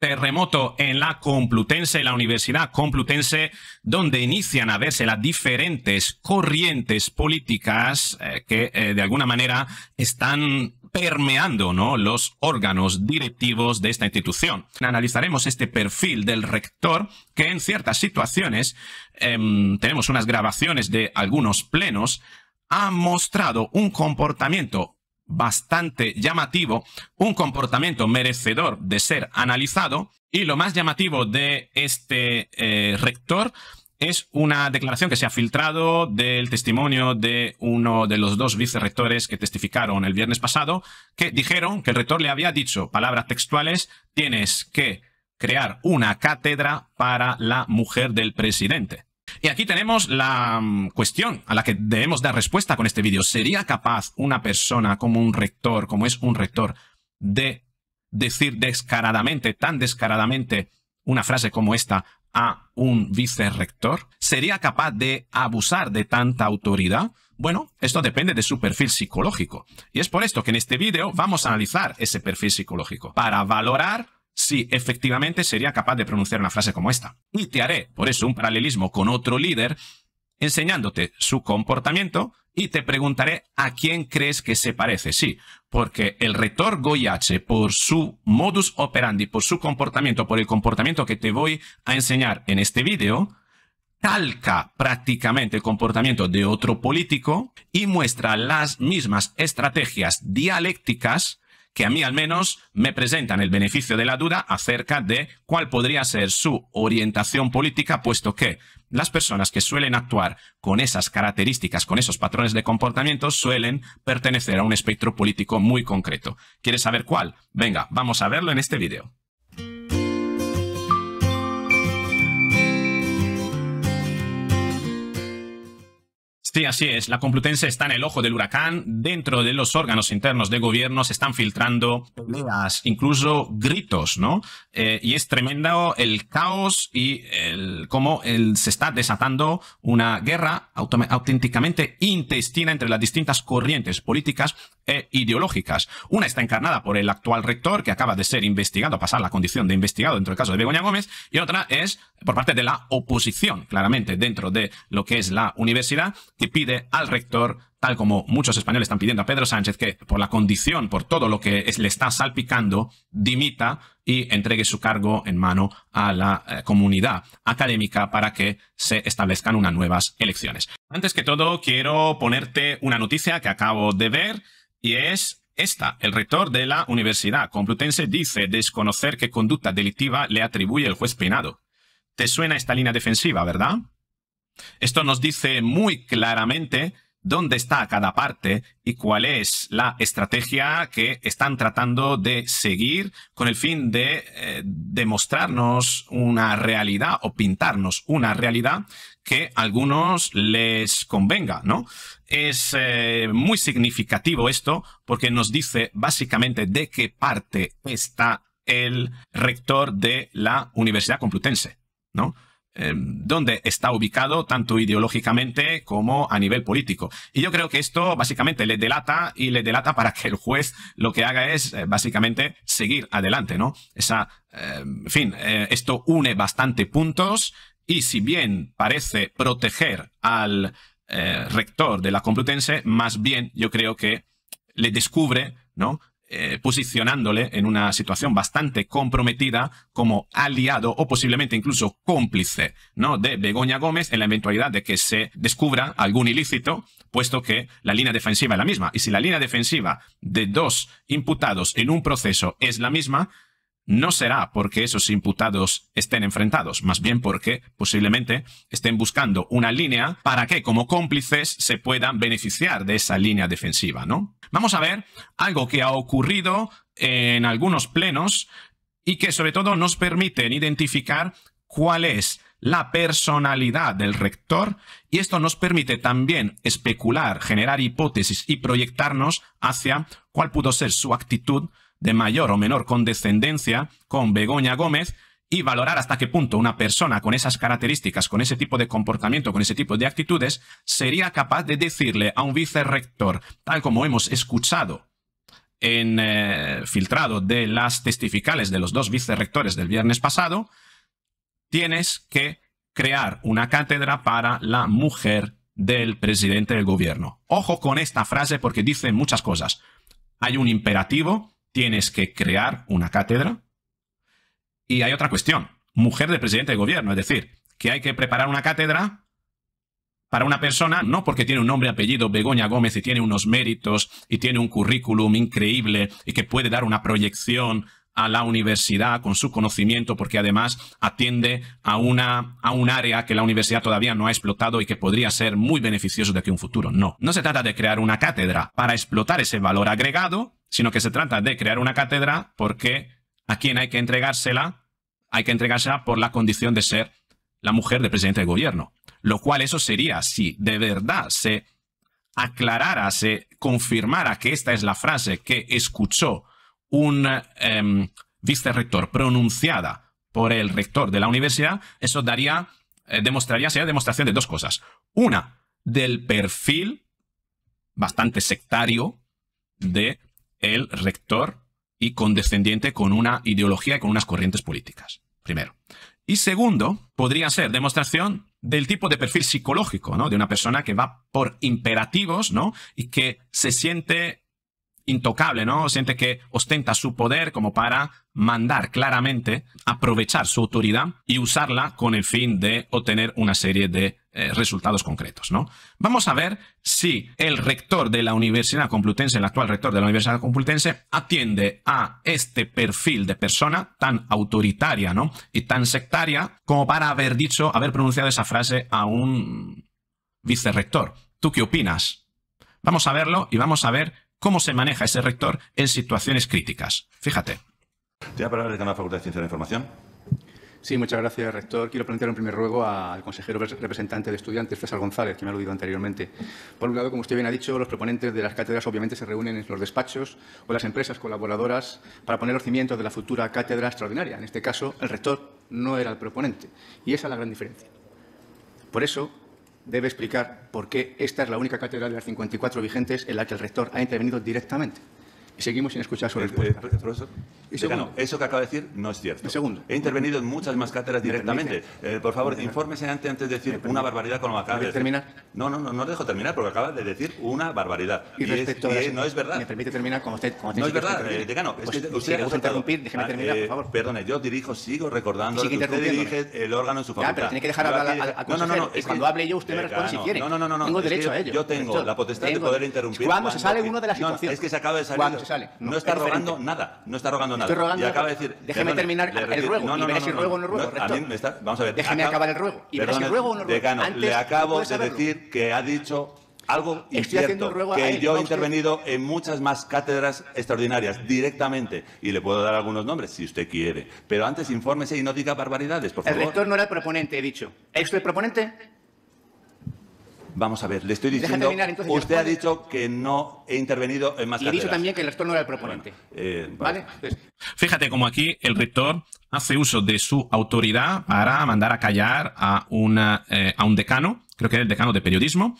terremoto en la Complutense, en la Universidad Complutense, donde inician a verse las diferentes corrientes políticas eh, que eh, de alguna manera están permeando ¿no? los órganos directivos de esta institución. Analizaremos este perfil del rector que en ciertas situaciones, em, tenemos unas grabaciones de algunos plenos, ha mostrado un comportamiento bastante llamativo, un comportamiento merecedor de ser analizado y lo más llamativo de este eh, rector es una declaración que se ha filtrado del testimonio de uno de los dos vicerrectores que testificaron el viernes pasado, que dijeron que el rector le había dicho, palabras textuales, tienes que crear una cátedra para la mujer del presidente. Y aquí tenemos la mm, cuestión a la que debemos dar respuesta con este vídeo. ¿Sería capaz una persona como un rector, como es un rector, de decir descaradamente, tan descaradamente, una frase como esta a un vicerrector? ¿Sería capaz de abusar de tanta autoridad? Bueno, esto depende de su perfil psicológico. Y es por esto que en este vídeo vamos a analizar ese perfil psicológico para valorar si efectivamente sería capaz de pronunciar una frase como esta. Y te haré, por eso, un paralelismo con otro líder, enseñándote su comportamiento y te preguntaré a quién crees que se parece. Sí, porque el rector Goyache, por su modus operandi, por su comportamiento, por el comportamiento que te voy a enseñar en este vídeo, calca prácticamente el comportamiento de otro político y muestra las mismas estrategias dialécticas que a mí al menos me presentan el beneficio de la duda acerca de cuál podría ser su orientación política, puesto que las personas que suelen actuar con esas características, con esos patrones de comportamiento, suelen pertenecer a un espectro político muy concreto. ¿Quieres saber cuál? Venga, vamos a verlo en este video. Sí, así es. La Complutense está en el ojo del huracán. Dentro de los órganos internos de gobierno se están filtrando peleas, incluso gritos, ¿no? Eh, y es tremendo el caos y cómo se está desatando una guerra auténticamente intestina entre las distintas corrientes políticas e ideológicas. Una está encarnada por el actual rector, que acaba de ser investigado, pasar la condición de investigado dentro del caso de Begoña Gómez, y otra es por parte de la oposición, claramente, dentro de lo que es la universidad, que pide al rector tal como muchos españoles están pidiendo a Pedro Sánchez, que por la condición, por todo lo que le está salpicando, dimita y entregue su cargo en mano a la eh, comunidad académica para que se establezcan unas nuevas elecciones. Antes que todo, quiero ponerte una noticia que acabo de ver y es esta, el rector de la Universidad Complutense dice desconocer qué conducta delictiva le atribuye el juez peinado. ¿Te suena esta línea defensiva, verdad? Esto nos dice muy claramente dónde está cada parte y cuál es la estrategia que están tratando de seguir con el fin de eh, demostrarnos una realidad o pintarnos una realidad que a algunos les convenga, ¿no? Es eh, muy significativo esto porque nos dice básicamente de qué parte está el rector de la Universidad Complutense, ¿no? Em, dónde está ubicado tanto ideológicamente como a nivel político. Y yo creo que esto básicamente le delata y le delata para que el juez lo que haga es eh, básicamente seguir adelante, ¿no? Esa, em, en fin, eh, esto une bastante puntos y si bien parece proteger al eh, rector de la Complutense, más bien yo creo que le descubre ¿no? Eh, posicionándole en una situación bastante comprometida como aliado o posiblemente incluso cómplice ¿no? de Begoña Gómez en la eventualidad de que se descubra algún ilícito, puesto que la línea defensiva es la misma. Y si la línea defensiva de dos imputados en un proceso es la misma, no será porque esos imputados estén enfrentados, más bien porque posiblemente estén buscando una línea para que como cómplices se puedan beneficiar de esa línea defensiva, ¿no? Vamos a ver algo que ha ocurrido en algunos plenos y que sobre todo nos permite identificar cuál es la personalidad del rector y esto nos permite también especular, generar hipótesis y proyectarnos hacia cuál pudo ser su actitud de mayor o menor condescendencia con Begoña Gómez y valorar hasta qué punto una persona con esas características, con ese tipo de comportamiento, con ese tipo de actitudes, sería capaz de decirle a un vicerrector, tal como hemos escuchado en eh, filtrado de las testificales de los dos vicerrectores del viernes pasado, tienes que crear una cátedra para la mujer del presidente del gobierno. Ojo con esta frase porque dice muchas cosas. Hay un imperativo, tienes que crear una cátedra. Y hay otra cuestión, mujer de presidente de gobierno, es decir, que hay que preparar una cátedra para una persona, no porque tiene un nombre, y apellido, Begoña Gómez, y tiene unos méritos, y tiene un currículum increíble, y que puede dar una proyección a la universidad con su conocimiento, porque además atiende a, una, a un área que la universidad todavía no ha explotado y que podría ser muy beneficioso de aquí a un futuro. No, no se trata de crear una cátedra para explotar ese valor agregado, sino que se trata de crear una cátedra porque a quien hay que entregársela, hay que entregársela por la condición de ser la mujer del presidente del gobierno. Lo cual eso sería, si de verdad se aclarara, se confirmara que esta es la frase que escuchó un eh, pronunciada por el rector de la universidad, eso daría, eh, demostraría, sería demostración de dos cosas. Una, del perfil bastante sectario de el rector y condescendiente con una ideología y con unas corrientes políticas, primero. Y segundo, podría ser demostración del tipo de perfil psicológico, ¿no? De una persona que va por imperativos, ¿no? Y que se siente intocable, ¿no? Siente que ostenta su poder como para mandar claramente, aprovechar su autoridad y usarla con el fin de obtener una serie de eh, resultados concretos, ¿no? Vamos a ver si el rector de la Universidad Complutense, el actual rector de la Universidad Complutense, atiende a este perfil de persona tan autoritaria, ¿no? Y tan sectaria como para haber dicho, haber pronunciado esa frase a un vicerrector. ¿Tú qué opinas? Vamos a verlo y vamos a ver cómo se maneja ese rector en situaciones críticas. Fíjate. de la Facultad de Ciencia de la Información Sí, muchas gracias, rector. Quiero plantear un primer ruego al consejero representante de estudiantes, César González, que me ha aludido anteriormente. Por un lado, como usted bien ha dicho, los proponentes de las cátedras obviamente se reúnen en los despachos o las empresas colaboradoras para poner los cimientos de la futura cátedra extraordinaria. En este caso, el rector no era el proponente. Y esa es la gran diferencia. Por eso, debe explicar por qué esta es la única cátedra de las 54 vigentes en la que el rector ha intervenido directamente seguimos sin escuchar su eh, respuesta. Eh, eh, profesor, eso que acaba de decir no es cierto. Segundo. He intervenido en muchas más cátedras directamente. por favor, infórmese antes, de decir una barbaridad con lo acaba de decir. terminar? No, no, no, no dejo terminar porque acaba de decir una barbaridad. Y, y es, no es verdad. ¿Me permite terminar con usted? no es verdad, decano. Pues, es que usted interrumpir, déjeme ah, terminar, por favor. Perdone, yo dirijo, sigo recordando que usted dirige el órgano en su facultad. Ya, pero tiene que dejar hablar al consejero. No, no, no. cuando hable yo, usted me responde si quiere. No, no, no. Tengo derecho a ello. Yo tengo la potestad de poder interrumpir. Cuando se sale uno de la situación. Es que se acaba de salir no, está rogando nada. No está rogando nada. acaba de decir. Déjeme terminar el ruego. No, ruego no ruego. Déjeme acabar el ruego. Y ruego no ruego. le acabo de decir que ha dicho algo incierto, que yo he intervenido en muchas más cátedras extraordinarias directamente y le puedo dar algunos nombres si usted quiere, pero antes infórmese y no diga barbaridades, por favor. El rector no era el proponente, he dicho. ¿Es el proponente? Vamos a ver, le estoy diciendo. usted ha dicho que no he intervenido en más Y he dicho también que el rector no era el proponente. Eh, vale. Fíjate cómo aquí el rector hace uso de su autoridad para mandar a callar a, una, eh, a un decano, creo que era el decano de periodismo,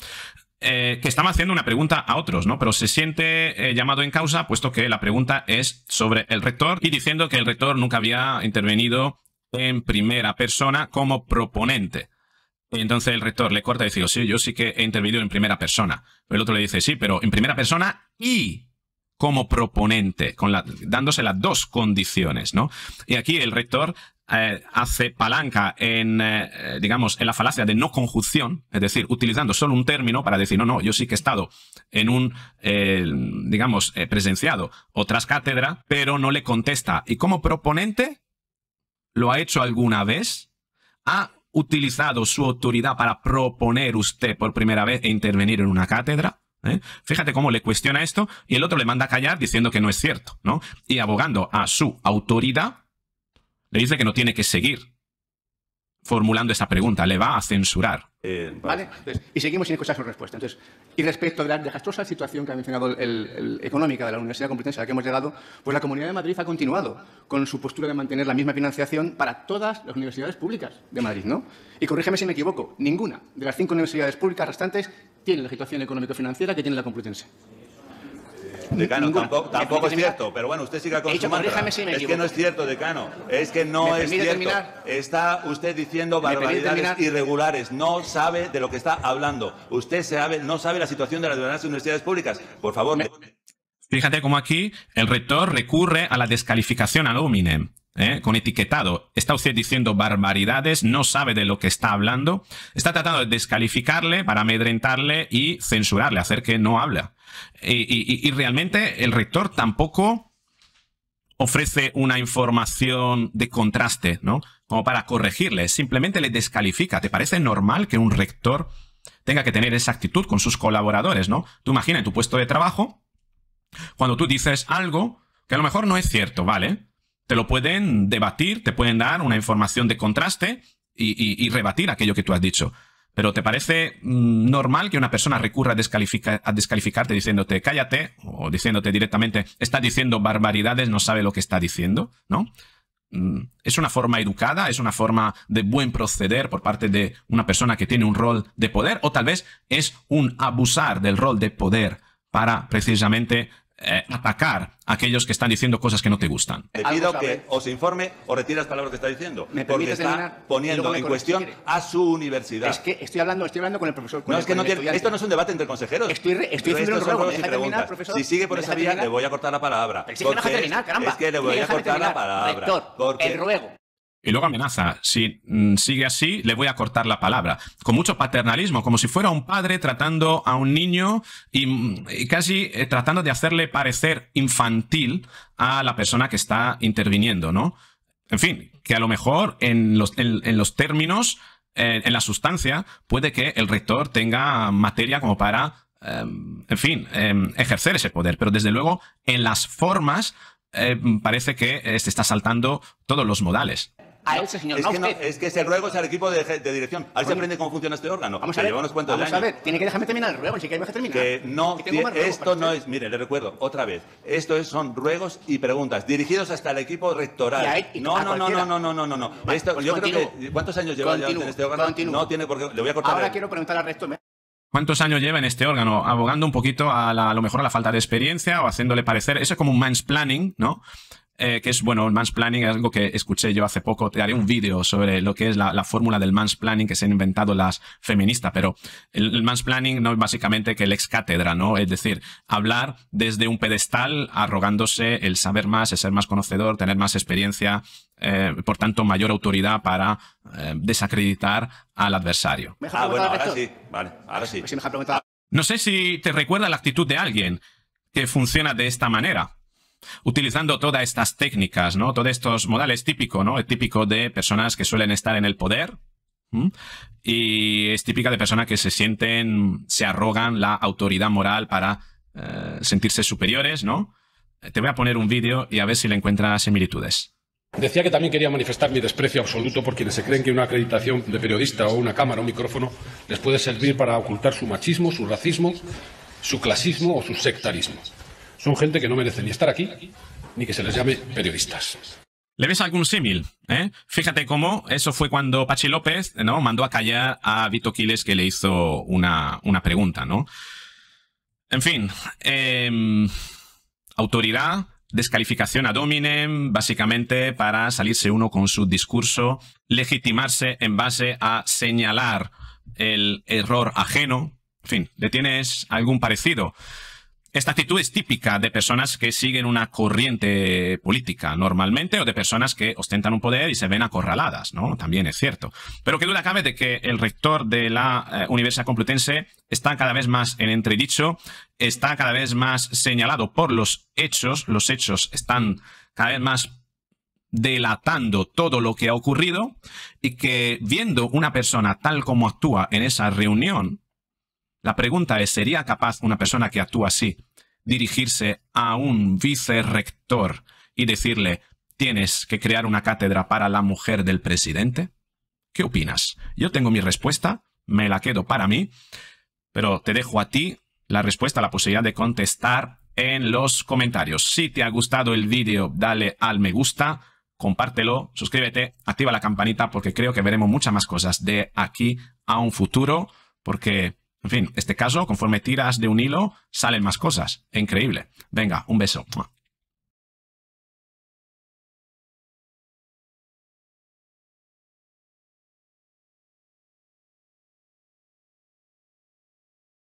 eh, que estaba haciendo una pregunta a otros, ¿no? Pero se siente llamado en causa, puesto que la pregunta es sobre el rector y diciendo que el rector nunca había intervenido en primera persona como proponente. Y entonces el rector le corta y dice, oh, sí, yo sí que he intervenido en primera persona. El otro le dice, sí, pero en primera persona y como proponente, con dándose las dos condiciones, ¿no? Y aquí el rector eh, hace palanca en, eh, digamos, en la falacia de no conjunción, es decir, utilizando solo un término para decir, no, no, yo sí que he estado en un, eh, digamos, presenciado o tras cátedra, pero no le contesta. Y como proponente, ¿lo ha hecho alguna vez? Ah, utilizado su autoridad para proponer usted por primera vez e intervenir en una cátedra? ¿eh? Fíjate cómo le cuestiona esto y el otro le manda a callar diciendo que no es cierto, ¿no? Y abogando a su autoridad, le dice que no tiene que seguir formulando esa pregunta, le va a censurar vale. y seguimos sin escuchar su respuesta. y respecto de la desastrosa situación que ha mencionado el, económica de la Universidad Complutense a la que hemos llegado, pues la Comunidad de Madrid ha continuado con su postura de mantener la misma financiación para todas las universidades públicas de Madrid, ¿no? Y corrígeme si me equivoco, ninguna de las cinco universidades públicas restantes tiene la situación económico-financiera que tiene la Complutense. Decano, tampoco, es cierto, pero bueno, usted siga con es que no es cierto, decano, es que no es cierto. Está usted diciendo barbaridades irregulares, no sabe de lo que está hablando. Usted sabe, no sabe la situación de las universidades públicas. Por favor, Fíjate cómo aquí el rector recurre a la descalificación al ¿eh? con etiquetado. Está usted diciendo barbaridades, no sabe de lo que está hablando. Está tratando de descalificarle para amedrentarle y censurarle, hacer que no habla. Y, realmente el rector tampoco ofrece una información de contraste, ¿no? Como para corregirle, simplemente le descalifica. ¿Te parece normal que un rector tenga que tener esa actitud con sus colaboradores, ¿no? Tú imagina en tu puesto de trabajo, cuando tú dices algo que a lo mejor no es cierto, ¿vale? te lo pueden debatir, te pueden dar una información de contraste y, rebatir aquello que tú has dicho. Pero ¿te parece mm, normal que una persona recurra a, a, descalificarte diciéndote cállate o diciéndote directamente está diciendo barbaridades, no sabe lo que está diciendo? ¿No? Mm, es una forma educada, es una forma de buen proceder por parte de una persona que tiene un rol de poder o tal vez es un abusar del rol de poder para precisamente eh, atacar a aquellos que están diciendo cosas que no te gustan. Te pido que os informe o retiras palabras que está diciendo. porque está poniendo en cuestión a su universidad. Es que estoy hablando, estoy hablando con el profesor. Con esto no es un debate entre consejeros. Estoy, estoy haciendo un si sigue por esa vía, le voy a cortar la palabra. es que le voy a cortar la palabra. Te ruego. Y luego amenaza, si mm, sigue así, le voy a cortar la palabra. Con mucho paternalismo, como si fuera un padre tratando a un niño y, mm, casi eh, tratando de hacerle parecer infantil a la persona que está interviniendo, ¿no? En fin, que a lo mejor en los, en, los términos, eh, en, la sustancia, puede que el rector tenga materia como para, em, en fin, em, ejercer ese poder. Pero desde luego, en las formas, eh, parece que se está saltando todos los modales a señor. Es, no que no, es que ruego es al equipo de, de dirección. A ver si aprende cómo funciona este órgano. Vamos a ver. Tiene que dejarme terminar el ruego, Si que me deja terminar. Que no, esto no es. Mire, le recuerdo otra vez. Esto es, son ruegos y preguntas dirigidos hasta el equipo rectoral. Y y no, no, no, no, no, no, no, no, yo creo que ¿cuántos años lleva en este órgano? No tiene por qué. Le voy a cortar. Ahora quiero preguntar al resto. ¿Cuántos años lleva en este órgano? Abogando un poquito a, a lo mejor a la falta de experiencia o haciéndole parecer. Eso es como un man's planning, ¿no? Eh, que es, bueno, el mansplaining es algo que escuché yo hace poco. Te haré un vídeo sobre lo que es la, fórmula del mansplaining que se han inventado las feministas, pero el, mansplaining no es básicamente que el ex cátedra, ¿no? Es decir, hablar desde un pedestal arrogándose el saber más, el ser más conocedor, tener más experiencia, eh, por tanto, mayor autoridad para eh, desacreditar al adversario. Ah, bueno, ahora sí. Vale, ahora sí. Pues no sé si te recuerda la actitud de alguien que funciona de esta manera utilizando todas estas técnicas, ¿no? Todos estos modales típicos ¿no? típico de personas que suelen estar en el poder, Y es típica de personas que se sienten, se arrogan la autoridad moral para eh, sentirse superiores, ¿no? Eh, te voy a poner un vídeo y a ver si le encuentras similitudes. Decía que también quería manifestar mi desprecio absoluto por quienes se creen que una acreditación de periodista o una cámara o un micrófono les puede servir para ocultar su machismo, su racismo, su clasismo o su sectarismo. Son gente que no merece ni estar aquí ni que se les llame periodistas. ¿Le ves algún símil? ¿Eh? Fíjate cómo eso fue cuando Pachi López ¿no? mandó a callar a Vito Quiles que le hizo una, pregunta, ¿no? En fin, em, autoridad, descalificación a Dominem, básicamente para salirse uno con su discurso, legitimarse en base a señalar el error ajeno. En fin, ¿le tienes algún parecido? Esta actitud es típica de personas que siguen una corriente política normalmente o de personas que ostentan un poder y se ven acorraladas, ¿no? También es cierto. Pero qué duda cabe de que el rector de la eh, Universidad Complutense está cada vez más en entredicho, está cada vez más señalado por los hechos, los hechos están cada vez más delatando todo lo que ha ocurrido y que viendo una persona tal como actúa en esa reunión, la pregunta es, ¿sería capaz una persona que actúa así dirigirse a un vicerrector y decirle, tienes que crear una cátedra para la mujer del presidente? ¿Qué opinas? Yo tengo mi respuesta, me la quedo para mí, pero te dejo a ti la respuesta, la posibilidad de contestar en los comentarios. Si te ha gustado el vídeo, dale al me gusta, compártelo, suscríbete, activa la campanita porque creo que veremos muchas más cosas de aquí a un futuro, porque en fin, este caso, conforme tiras de un hilo, salen más cosas. Increíble. Venga, un beso.